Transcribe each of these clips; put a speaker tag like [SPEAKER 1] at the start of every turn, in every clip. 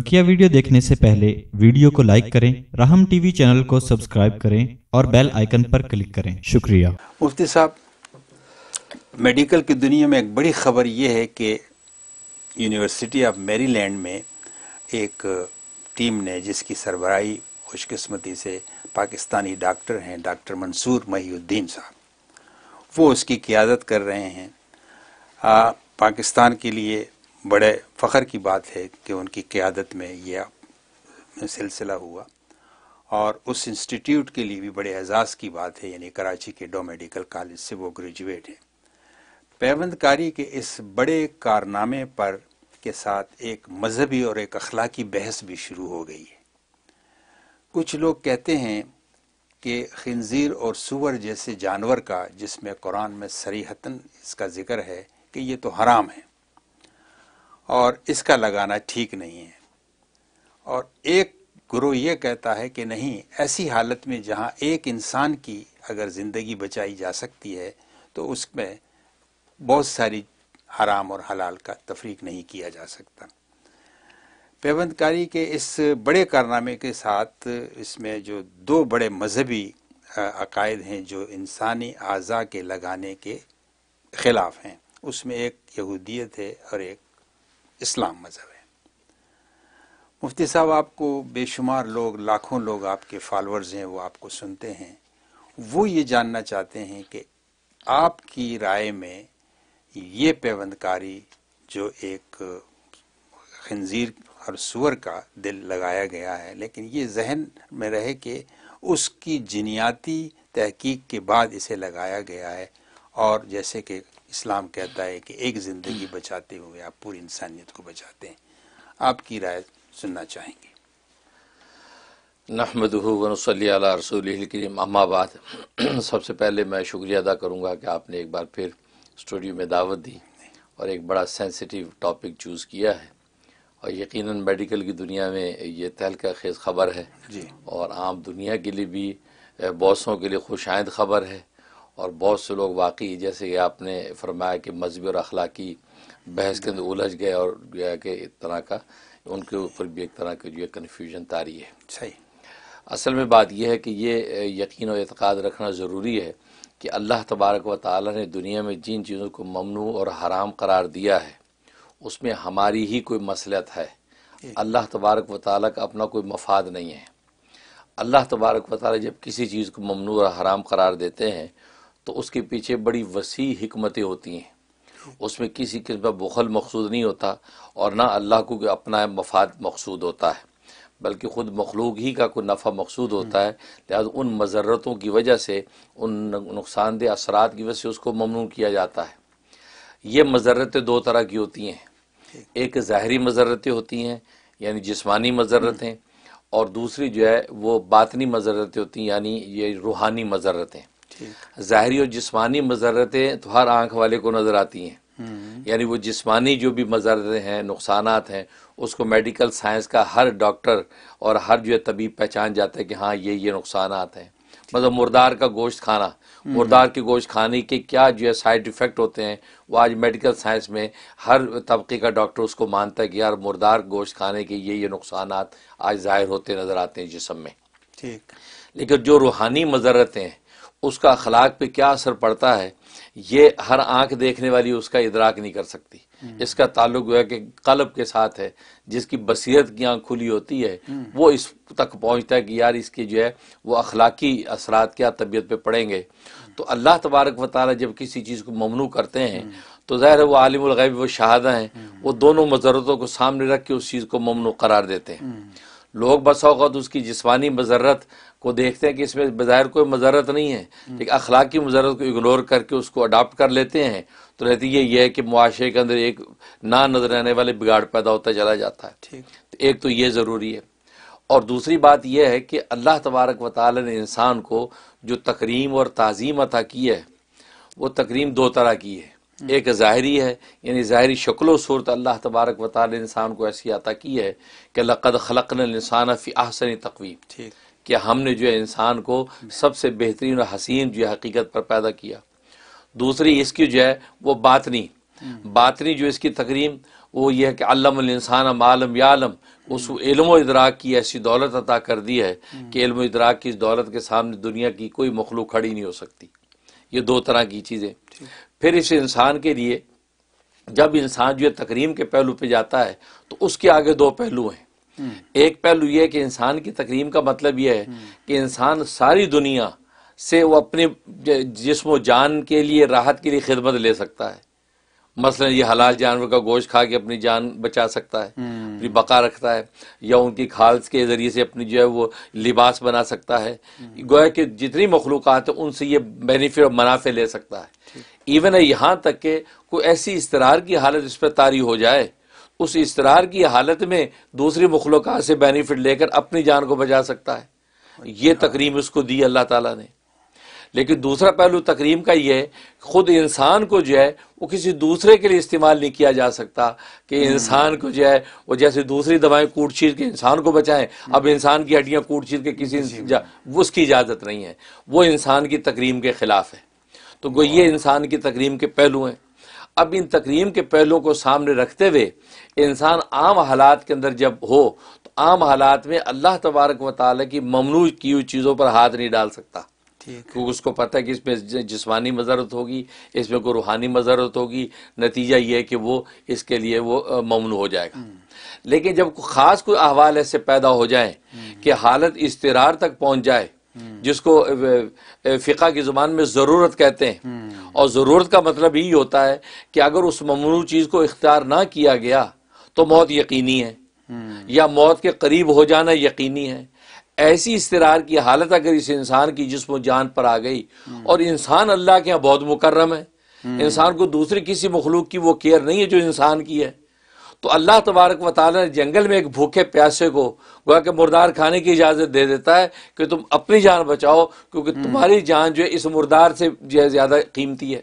[SPEAKER 1] बकिया वीडियो देखने से पहले वीडियो को लाइक करें राहम टीवी चैनल को सब्सक्राइब करें और बेल आइकन पर क्लिक करें शुक्रिया मुफ्ती साहब मेडिकल की दुनिया में एक बड़ी खबर यह है कि यूनिवर्सिटी ऑफ मेरीलैंड में एक टीम ने जिसकी सरबराही खुशकस्मती से पाकिस्तानी डॉक्टर हैं डॉक्टर मंसूर महीद्दीन साहब वो उसकी क्यादत कर रहे हैं आ, पाकिस्तान के लिए बड़े फ़ख्र की बात है कि उनकी क़्यादत में यह सिलसिला हुआ और उस इंस्टीट्यूट के लिए भी बड़े एजाज़ की बात है यानी कराची के डो मेडिकल कॉलेज से वो ग्रेजुएट हैं पैबंदकारी के इस बड़े कारनामे पर के साथ एक मजहबी और एक अखलाकी बहस भी शुरू हो गई है कुछ लोग कहते हैं कि खनजीर और सुअर जैसे जानवर का जिसमें कुरान में सरीहतन इसका जिक्र है कि ये तो हराम है और इसका लगाना ठीक नहीं है और एक गुरु ये कहता है कि नहीं ऐसी हालत में जहाँ एक इंसान की अगर ज़िंदगी बचाई जा सकती है तो उसमें बहुत सारी हराम और हलाल का तफरीक नहीं किया जा सकता पेबंदकारी के इस बड़े कारनामे के साथ इसमें जो दो बड़े मजहबी अकायद हैं जो इंसानी अज़ा के लगाने के ख़िलाफ़ हैं उसमें एक यहूदियत है और एक इस्लाम मज़हब है मुफ्ती साहब आपको बेशुमार लोग लाखों लोग आपके फॉलोअर्स हैं वो आपको सुनते हैं वो ये जानना चाहते हैं कि आपकी राय में ये पैबंदकारी जो एक खंजीर और सुअर का दिल लगाया गया है लेकिन ये जहन में रहे कि उसकी जिनियाती तहकीक के बाद इसे लगाया गया है और जैसे कि इस्लाम कहता है कि एक ज़िंदगी बचाते हुए आप पूरी इंसानियत को बचाते हैं आपकी राय सुनना चाहेंगे
[SPEAKER 2] नहमद अम्माबाद सबसे पहले मैं शुक्रिया अदा करूँगा कि आपने एक बार फिर स्टूडियो में दावत दी और एक बड़ा सेंसिटिव टॉपिक चूज़ किया है और यकीनन मेडिकल की दुनिया में ये तहलका खेज खबर है जी और आम दुनिया के लिए भी बॉसों के लिए खुशाइंद खबर है और बहुत से लोग वाकई जैसे कि आपने फरमाया कि मजहबी और अखलाकी बहस के अंदर उलझ गए और गया कि एक तरह का उनके ऊपर भी एक तरह की जो है कन्फ्यूजन तारी है सही असल में बात यह है कि ये यकीन और एतक़ाद रखना ज़रूरी है कि अल्लाह तबारक व ताली ने दुनिया में जिन चीज़ों को ममनू और हराम करार दिया है उसमें हमारी ही कोई मसलत है अल्लाह तबारक व ताल का अपना कोई मफाद नहीं है अल्लाह तबारक व ताली जब किसी चीज़ को ममनू और हराम करार देते हैं तो उसके पीछे बड़ी वसी हमतें होती हैं उसमें किसी किस्म का बुखल मकसूद नहीं होता और ना अल्लाह को अपना मफाद मकसूद होता है बल्कि ख़ुद मखलूक ही का कोई नफ़ा मकसूद होता है लिहाजा उन मजरतों की वजह से उन नुकसानदेह असरात की वजह से उसको ममनू किया जाता है ये मजरतें दो तरह की होती हैं एक ज़ाहरी मजरतें होती हैं यानी जिसमानी मजरतें और दूसरी जो है वो बातनी मजरतें होती हैं यानी ये रूहानी मजरतें ज़ाहरी और जिसमानी मजरतें तो हर आँख वाले को नज़र आती हैं हम्म। यानी वो जिसमानी जो भी मजारतें हैं नुकसान हैं उसको मेडिकल साइंस का हर डॉक्टर और हर जो है तबीब पहचान जाता है कि हाँ ये ये नुकसान हैं मतलब मुर्दार का गोश्त खाना हम्म। मुर्दार के गोश्त खाने के क्या जो है साइड इफ़ेक्ट होते हैं वो आज मेडिकल साइंस में हर तबके का डॉक्टर उसको मानता है कि यार मुर्दार गोश्त खाने के ये ये नुकसान आज ज़ाहिर होते नज़र आते हैं जिसम में ठीक लेकिन जो रूहानी मजरतें हैं उसका अखलाक पे क्या असर पड़ता है ये हर आंख देखने वाली उसका इदराक नहीं कर सकती हम्म। इसका ताल्लुक है कि कलब के साथ है जिसकी बसीरत की आंख खुली होती है हम्म। वो इस तक पहुंचता है कि यार इसके जो है वो अखलाकी असरात क्या तबीयत पे पड़ेंगे हम्म। तो अल्लाह तबारक व तारा जब किसी चीज़ को ममनू करते हैं तो ज़ाहिर है वो आलिमगैब व शहादा हैं वो दोनों मजरतों को सामने रख के उस चीज़ को ममनू करार देते हैं लोग बसौकत उसकी जिसमानी मजरत को देखते हैं कि इसमें बाहर कोई मजारत नहीं है लेकिन हम्म। अखलाक की मजारत को इग्नोर करके उसको अडाप्ट कर लेते हैं तो नतीजे यह है कि मुआशरे के अंदर एक ना नजर आने वाले बिगाड़ पैदा होता चला जाता है ठीक तो एक तो ये ज़रूरी है और दूसरी बात यह है कि अल्लाह तबारक व ने इंसान को जो तकरीम और तज़ीम अता की है वो तकरीम दो तरह की है हम्म। एक ज़ाहरी है यानी ज़ाहरी शक्ल सूरत अल्लाह तबारक वाल इंसान को ऐसी अता की है कि लक़द खलक इंसान फ़ी आसन तकवीम ठीक कि हमने जो है इंसान को सबसे बेहतरीन और हसीन जो है हकीकत पर पैदा किया दूसरी इसकी जो है वो बातनी बातनी जो इसकी तकरीम वो यह है कि अल्लामान आलम यालम उस इल्म इदराक की ऐसी दौलत अता कर दी है कि इल्म इदराक की इस दौलत के सामने दुनिया की कोई मखलूक खड़ी नहीं हो सकती ये दो तरह की चीज़ें फिर इस इंसान के लिए जब इंसान जो है तकरीम के पहलू पर जाता है तो उसके आगे दो पहलू हैं एक पहलू यह कि इंसान की तकरीम का मतलब यह है कि इंसान सारी दुनिया से वो अपने जिसम जान के लिए राहत के लिए खिदमत ले सकता है मसलन ये हलाल जानवर का गोश्त खा के अपनी जान बचा सकता है अपनी हम्म। बका रखता है या उनकी खाल के ज़रिए से अपनी जो है वो लिबास बना सकता है हम्म। गोया कि जितनी मखलूक है उनसे ये बेनिफिट और मुनाफे ले सकता है इवन यहाँ तक के कोई ऐसी इसतरार की हालत इस पर तारी हो जाए उस इसरार की हालत में दूसरी मखलूक से बेनिफिट लेकर अपनी जान को बचा सकता है ये अच्छा। तकरीम उसको दी अल्लाह ताला ने लेकिन दूसरा पहलू तकरीम का ये है ख़ुद इंसान को जो है वो किसी दूसरे के लिए इस्तेमाल नहीं किया जा सकता कि हम्म। इंसान को जो है वो जैसे दूसरी दवाएं कूट छीर के इंसान को बचाएं हम्म। अब इंसान की हड्डियां कूट छीर के किसी उसकी इजाज़त नहीं है वो इंसान की तकरीम के ख़िलाफ़ है तो गो ये इंसान की तकरीम के पहलू हैं अब इन तकरीम के पहलुओं को सामने रखते हुए इंसान आम हालात के अंदर जब हो तो आम हालात में अल्लाह तबारक व की ममनू की हुई चीज़ों पर हाथ नहीं डाल सकता क्योंकि उसको पता है कि इसमें जिसमानी मजरत होगी इसमें कोई रूहानी मजरत होगी नतीजा ये है कि वो इसके लिए वो ममनू हो जाएगा हम्म। लेकिन जब ख़ास कोई अहवाल ऐसे पैदा हो जाए हम्म। कि हालत इसतरार तक पहुँच जाए जिसको फ़िका की ज़ुबान में ज़रूरत कहते हैं और ज़रूरत का मतलब यही होता है कि अगर उस ममनू चीज़ को इख्तियार ना किया गया तो मौत यकीनी है या मौत के करीब हो जाना यकीनी है ऐसी इसतरार की हालत अगर इस इंसान की जिसम जान पर आ गई और इंसान अल्लाह के यहाँ बहुत मुकर्रम है इंसान को दूसरी किसी मखलूक की वो केयर नहीं है जो इंसान की है तो अल्लाह तबारक व ताली जंगल में एक भूखे प्यासे को गोया कि मुर्दार खाने की इजाज़त दे देता है कि तुम अपनी जान बचाओ क्योंकि हम्म। तुम्हारी जान जो है इस मुर्दार से जो है ज़्यादा कीमती है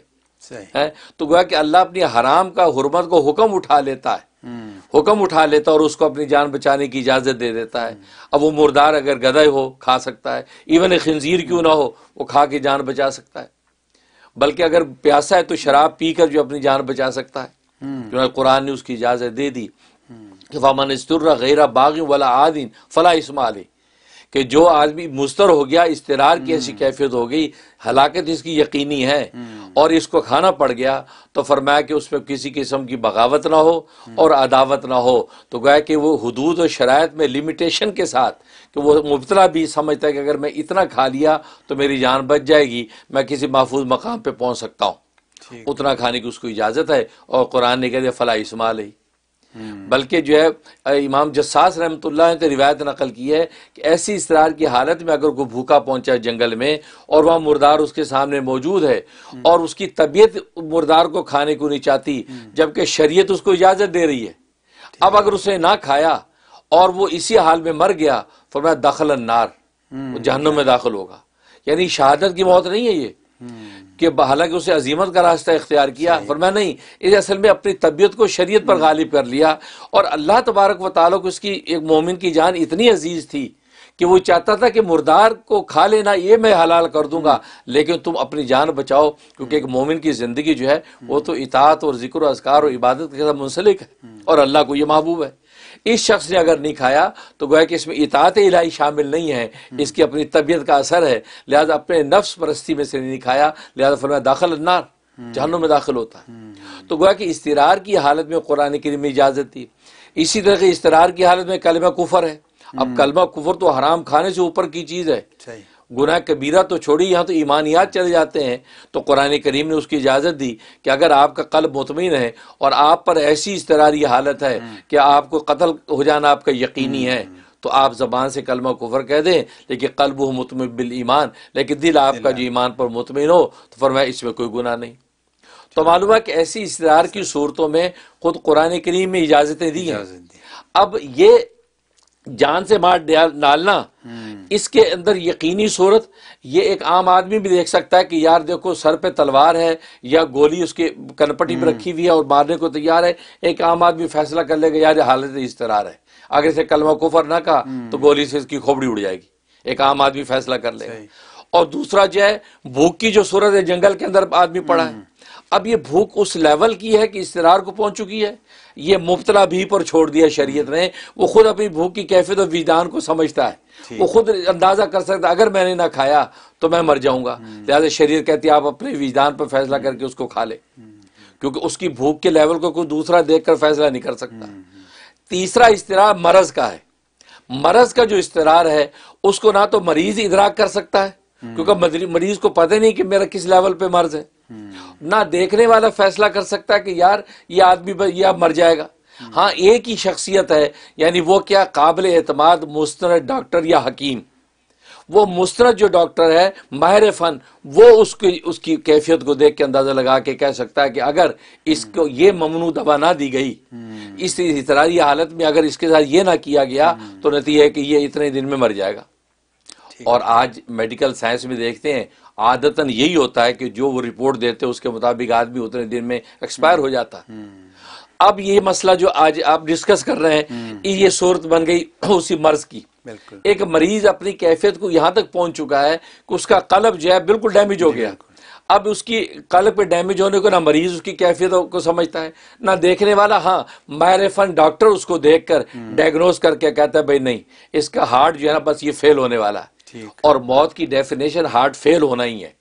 [SPEAKER 2] है तो गोया कि अल्लाह अपनी हराम का हरमत को हुक्म उठा लेता है हम्म। हुक्म उठा लेता है और उसको अपनी जान बचाने की इजाज़त दे देता है हम्म। अब वो मुर्दार अगर गदय हो खा सकता है इवन खंजीर क्यों ना हो वो खा के जान बचा सकता है बल्कि अगर प्यासा है तो शराब पी कर जो अपनी जान बचा सकता है जो कुरान ने उसकी इजाज़त दे दी कि वामन स्तुर्र गैरा बागी वाला आदिन फला इसमाल कि जो आदमी मुस्तर हो गया इसतरार की ऐसी कैफियत हो गई हलाकत इसकी यकीनी है और इसको खाना पड़ गया तो फरमाया कि उस पर किसी किस्म की बगावत ना हो और अदावत ना हो तो गया कि वो हदूद और शरात में लिमिटेशन के साथ कि वो मुबतला भी समझता है कि अगर मैं इतना खा लिया तो मेरी जान बच जाएगी मैं किसी महफूज मकाम पर पहुँच सकता हूँ उतना खाने की उसको इजाज़त है और कुरान ने कह दिया फ़ला इसमाल ही हम्म। बल्कि जो है इमाम जसास रहमत ने रिवायत नकल की है कि ऐसी इसरार की हालत में अगर कोई भूखा पहुंचा है जंगल में और वह मुर्दार उसके सामने मौजूद है हम्म। और उसकी तबीयत मुर्दार को खाने को नहीं चाहती हम्म। जबकि शरीयत उसको इजाज़त दे रही है अब अगर उसने ना खाया और वो इसी हाल में मर गया तो मैं दखल नार जहनों में दाखिल होगा यानी शहादत की मौत नहीं है ये कि हालांकि उसे अजीमत का रास्ता इख्तियार किया और मैं नहीं इस असल में अपनी तबीयत को शरीयत पर हम्म। गालिब कर लिया और अल्लाह तबारक व ताली को एक मोमिन की जान इतनी अजीज़ थी कि वो चाहता था कि मुर्दार को खा लेना ये मैं हलाल कर दूंगा हम्म। लेकिन तुम अपनी जान बचाओ क्योंकि एक मोमिन की ज़िंदगी जो है वो हम्म। तो इतात और ज़िक्र अजकार और इबादत के साथ मुंसलिक है और अल्लाह को ये महबूब है इस शख्स ने अगर नहीं खाया तो गोया कि इसमें इतात इलाही शामिल नहीं है हम्म। इसकी अपनी तबीयत का असर है लिहाजा अपने नफ्स परस्ती में से नहीं खाया लिहाजा फरमाया दाखिल नार हम्म। जहनम में दाखिल होता है हम्म। तो गोया कि इसतरार की हालत में कुरान करीम में इजाज़त थी इसी तरह के इसतरार की हालत में कलमा कुफर है अब कलमा कुफर तो हराम खाने से ऊपर की चीज़ है गुनाह कबीरा तो छोड़ी यहाँ तो ईमानियात चले जाते हैं तो कुरान करीम ने उसकी इजाज़त दी कि अगर आपका कल्ब मुतमिन है और आप पर ऐसी इसतरारी हालत है हम्म। कि आपको कत्ल हो जाना आपका यकीनी है हम्म। तो आप ज़बान से कलमा कुफर कह दें लेकिन कल्ब मुतम बिल ईमान लेकिन दिल आपका जो ईमान पर मुतमिन हो तो फरमाए इसमें कोई गुना नहीं तो मालूम है कि ऐसी इसरार की सूरतों में खुद कुरान करीम में इजाज़तें दी हैं अब ये जान से मार डालना हम्म। इसके अंदर यकीनी सूरत ये एक आम आदमी भी देख सकता है कि यार देखो सर पे तलवार है या गोली उसके कनपटी पर हम्म। रखी हुई है और मारने को तैयार है एक आम आदमी फैसला कर लेगा यार हालत इस तरह है अगर इसे कलमा कुफर ना कहा तो हम्म। गोली से इसकी खोपड़ी उड़ जाएगी एक आम आदमी फैसला कर लेगा और दूसरा जो है भूख की जो सूरत है जंगल के अंदर आदमी पड़ा है अब ये भूख उस लेवल की है कि इसतरार को पहुंच चुकी है ये मुबतला भी पर छोड़ दिया शरीयत ने वो खुद अपनी भूख की कैफियत और विदान को समझता है वो खुद अंदाजा कर सकता है अगर मैंने ना खाया तो मैं मर जाऊंगा हम्म। लिहाजा शरीयत कहती है आप अपने विदान पर फैसला हम्म। करके उसको खा ले हम्म। क्योंकि उसकी भूख के लेवल को कोई दूसरा देख कर फैसला नहीं कर सकता तीसरा तरह मरज का है मरज का जो इसतरार है उसको ना तो मरीज इधराक कर सकता है क्योंकि मरीज को पता नहीं कि मेरा किस लेवल पे मर्ज है ना देखने वाला फैसला कर सकता है कि यार ये आदमी या मर जाएगा हाँ एक ही शख्सियत है यानी वो क्या काबिल एतमाद मुस्त डॉक्टर या हकीम वो मुस्तरद जो डॉक्टर है माहिर फ़न वो उसकी उसकी कैफियत को देख के अंदाज़ा लगा के कह सकता है कि अगर इसको ये ममनू दवा ना दी गई इस इतरारी हालत में अगर इसके साथ ये ना किया गया तो नतीजा है कि ये इतने दिन में मर जाएगा और आज मेडिकल साइंस में देखते हैं आदतन यही होता है कि जो वो रिपोर्ट देते हैं उसके मुताबिक आदमी उतने दिन में एक्सपायर हम्म। हो जाता हम्म। अब ये मसला जो आज आप डिस्कस कर रहे हैं हम्म। ये सूरत बन गई उसी मर्ज की एक मरीज अपनी कैफियत को यहाँ तक पहुंच चुका है कि उसका कलब जो है बिल्कुल डैमेज हो गया अब उसकी कल पे डैमेज होने को ना मरीज उसकी कैफियत को समझता है ना देखने वाला हाँ मायरे फन डॉक्टर उसको देख कर डायग्नोज करके कहता है भाई नहीं इसका हार्ट जो है ना बस ये फेल होने वाला है और मौत की डेफिनेशन हार्ट फेल होना ही है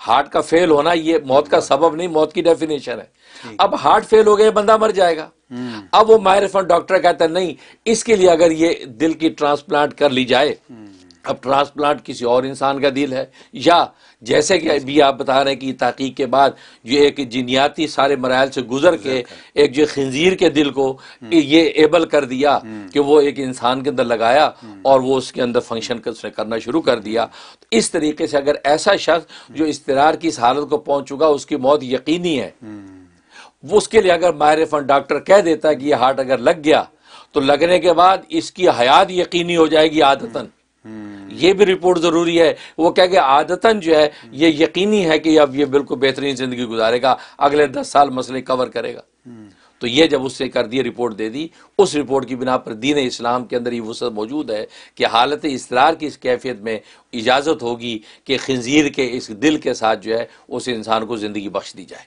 [SPEAKER 2] हार्ट का फेल होना ये मौत का सबब नहीं मौत की डेफिनेशन है अब हार्ट फेल हो गया बंदा मर जाएगा हम्म। अब वो मायरफन डॉक्टर कहता नहीं इसके लिए अगर ये दिल की ट्रांसप्लांट कर ली जाए हम्म। अब ट्रांसप्लांट किसी और इंसान का दिल है या जैसे कि अभी आप बता रहे हैं कि तहकीक के बाद ये एक जिनियाती सारे मराइल से गुजर के एक जो खंजीर के दिल को हम्म। ये एबल कर दिया हम्म। कि वो एक इंसान के अंदर लगाया हम्म। और वो उसके अंदर फंक्शन कर, उसने करना शुरू कर दिया तो इस तरीके से अगर ऐसा शख्स जो इसतरार की इस हालत को पहुंच चुका उसकी मौत यकीनी है वो उसके लिए अगर माहिर फन डॉक्टर कह देता है कि ये हार्ट अगर लग गया तो लगने के बाद इसकी हयात यकीनी हो जाएगी आदतन ये भी रिपोर्ट ज़रूरी है वो कह के आदतन जो है ये यकीनी है कि अब ये बिल्कुल बेहतरीन ज़िंदगी गुजारेगा अगले दस साल मसले कवर करेगा तो ये जब उससे कर दिए रिपोर्ट दे दी उस रिपोर्ट की बिना पर दीन इस्लाम के अंदर ये वसत मौजूद है कि हालत इसरार की इस कैफियत में इजाज़त होगी कि खंजीर के इस दिल के साथ जो है उस इंसान को ज़िंदगी बख्श दी जाए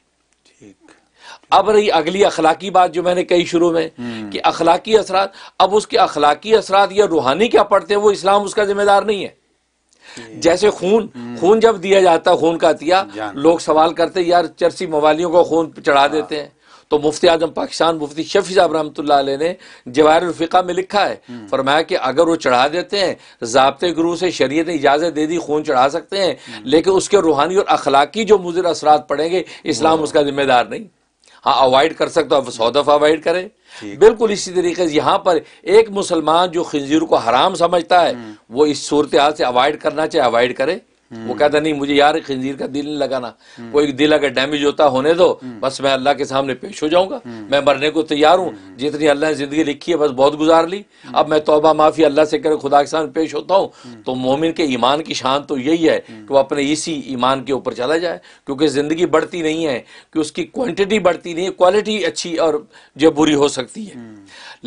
[SPEAKER 2] अब रही अगली अखलाकी बात जो मैंने कही शुरू में हम्म। कि अखलाकी असरा अब उसके अखलाकी असरा या रूहानी क्या पड़ते हैं वो इस्लाम उसका जिम्मेदार नहीं है जैसे खून हम्म। खून जब दिया जाता खून का दिया लोग सवाल करते यार चर्सी मवालियों को खून चढ़ा हाँ। देते हैं तो मुफ्ती आजम पाकिस्तान मुफ्ती शफी साहब रहमत ने फिका में लिखा है हम्म। फरमाया कि अगर वो चढ़ा देते हैं जबते गुरु से शरीय ने इजाज़त दे दी खून चढ़ा सकते हैं लेकिन उसके रूहानी और अखलाकी जो मुजर असरात पड़ेंगे इस्लाम उसका जिम्मेदार नहीं हाँ अवॉइड कर सकते हो आप सौ दफ़ा अवॉइड करें बिल्कुल इसी तरीके से यहाँ पर एक मुसलमान जो खंजीर को हराम समझता है हम्म। वो इस सूरत हाल से अवॉइड करना चाहे अवॉइड करे वो कहता नहीं मुझे यार खंजीर का दिल नहीं लगाना कोई दिल अगर डैमेज होता होने दो बस मैं अल्लाह के सामने पेश हो जाऊंगा मैं मरने को तैयार हूँ जितनी अल्लाह ने जिंदगी लिखी है बस बहुत गुजार ली अब मैं तोबा माफी अल्लाह से कर खुदा के सामने पेश होता हूँ तो मोमिन के ईमान की शान तो यही है कि वो अपने इसी ईमान के ऊपर चला जाए क्योंकि जिंदगी बढ़ती नहीं है कि उसकी क्वान्टिटी बढ़ती नहीं है क्वालिटी अच्छी और जो बुरी हो सकती है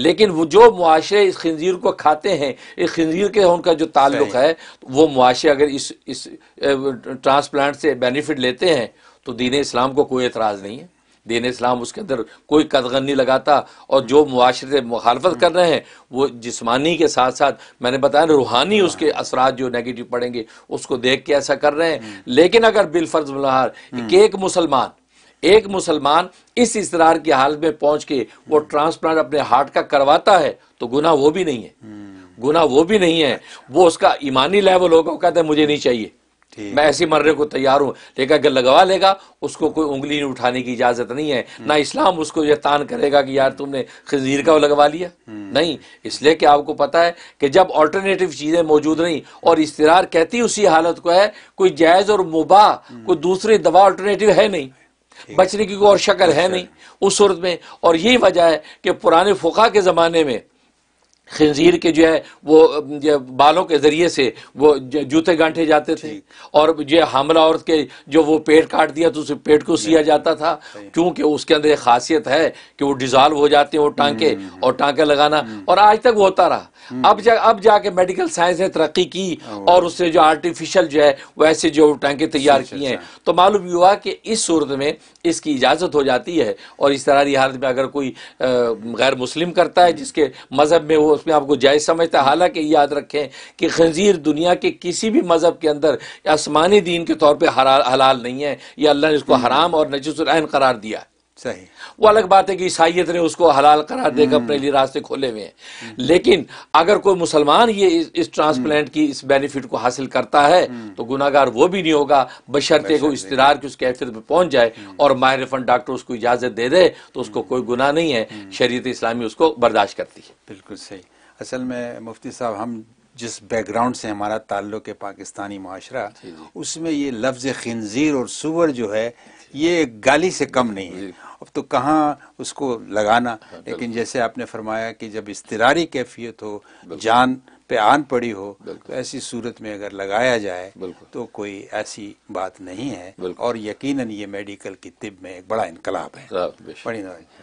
[SPEAKER 2] लेकिन वो जो मुआशरे इस खंजीर को खाते हैं इस खंजीर के उनका जो ताल्लुक है वो मुआरे अगर इस इस ट्रांसप्लांट से बेनिफिट लेते हैं तो दीन इस्लाम को कोई एतराज़ नहीं है दीन इस्लाम उसके अंदर कोई कदगन नहीं लगाता और जो मुआरे से मुखालफत कर रहे हैं वो जिसमानी के साथ साथ मैंने बताया ना रूहानी हाँ। उसके असरा जो नेगेटिव पड़ेंगे उसको देख के ऐसा कर रहे हैं लेकिन अगर बिलफर्ज मल्हार हम्म। एक मुसलमान एक मुसलमान इस इसरार की हालत में पहुंच के वो ट्रांसप्लांट अपने हार्ट का करवाता है तो गुना वो भी नहीं है हम्म। गुना वो भी नहीं है वो उसका ईमानी लेवल होगा वो कहते हैं मुझे नहीं चाहिए मैं ऐसी मरने को तैयार हूं लेकिन अगर लगवा लेगा उसको कोई उंगली नहीं उठाने की इजाज़त नहीं है हम्म। ना इस्लाम उसको यह तान करेगा कि यार तुमने खजीर का लगवा लिया हम्म। नहीं इसलिए कि आपको पता है कि जब ऑल्टरनेटिव चीज़ें मौजूद नहीं और इसतरार कहती उसी हालत को है कोई जायज़ और मुबा हम्म। कोई दूसरी दवा ऑल्टरनेटिव है नहीं बचने की कोई और शक्ल है नहीं उस सूरत में और यही वजह है कि पुराने फोका के ज़माने में खंजीर के जो है वो जो बालों के ज़रिए से वो जूते गांठे जाते थे और जो हमला औरत के जो वो पेट काट दिया तो उसे पेट को सिया जाता था क्योंकि उसके अंदर एक खासियत है कि वो डिज़ॉल्व हो जाते हैं वो टांके हम्म, हम्म। और टांके लगाना हम्म। और आज तक वो होता रहा अब जा अब जाके मेडिकल साइंस ने तरक्की की और उससे जो आर्टिफिशल जो है वैसे जो टांके तैयार किए हैं तो मालूम हुआ कि इस सूरत में इसकी इजाज़त हो जाती है और इस तरह की हालत में अगर कोई गैर मुस्लिम करता है जिसके मज़हब में वो उसमें आपको जायज़ समझता है हालांकि याद रखें कि खंजीर दुनिया के किसी भी मज़हब के अंदर आसमानी दीन के तौर पर हलाल नहीं है या अल्लाह ने इसको हम्म। हराम और नजसरैन करार दिया है सही वो अलग बात है कि ईसाइत ने उसको हलाल करार देकर अपने लिए रास्ते खोले हुए हैं लेकिन अगर कोई मुसलमान ये इस, इस ट्रांसप्लांट की इस बेनिफिट को हासिल करता है तो गुनागार वो भी नहीं होगा बशर्ते को इस्तरार की उस कैफियत में पहुंच जाए और माहिर फन डॉक्टर उसको इजाज़त दे दे
[SPEAKER 1] तो उसको कोई गुना नहीं है शरीत इस्लामी उसको बर्दाश्त करती है बिल्कुल सही असल में मुफ्ती साहब हम जिस बैकग्राउंड से हमारा ताल्लुक है पाकिस्तानी माशरा उसमें ये लफ्ज़ खनजीर और सुवर जो है ये गाली से कम नहीं है अब तो कहाँ उसको लगाना हाँ, लेकिन जैसे आपने फरमाया कि जब इसतरारी कैफियत हो जान पे आन पड़ी हो तो ऐसी सूरत में अगर लगाया जाए तो कोई ऐसी बात नहीं है और यकीनन ये मेडिकल की तिब में एक बड़ा इनकलाब है बड़ी